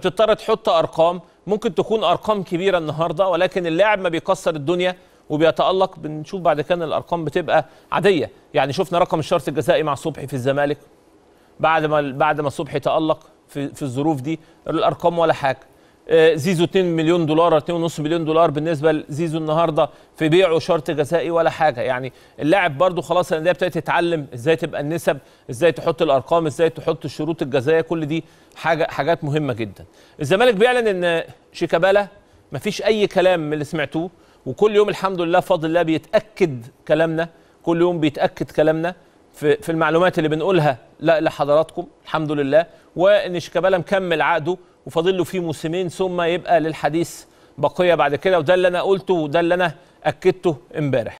تضطر تحط ارقام ممكن تكون ارقام كبيره النهارده ولكن اللاعب ما بيكسر الدنيا وبيتالق بنشوف بعد كده الارقام بتبقى عاديه يعني شفنا رقم الشرط الجزائي مع صبحي في الزمالك بعد ما بعد ما صبحي تالق في, في الظروف دي الارقام ولا حاجه زيزو 2 مليون دولار 2.5 مليون دولار بالنسبه لزيزو النهارده في بيعه شرط جزائي ولا حاجه يعني اللاعب برده خلاص الانديه ابتدت تتعلم ازاي تبقى النسب ازاي تحط الارقام ازاي تحط الشروط الجزائيه كل دي حاجه حاجات مهمه جدا الزمالك بيعلن ان شيكابالا مفيش اي كلام من اللي سمعتوه وكل يوم الحمد لله فضل الله بيتاكد كلامنا كل يوم بيتاكد كلامنا في في المعلومات اللي بنقولها لحضراتكم الحمد لله وان شيكابالا مكمل عقده وفاضل له فيه موسمين ثم يبقى للحديث بقيه بعد كده وده اللي انا قلته وده اللي انا اكدته امبارح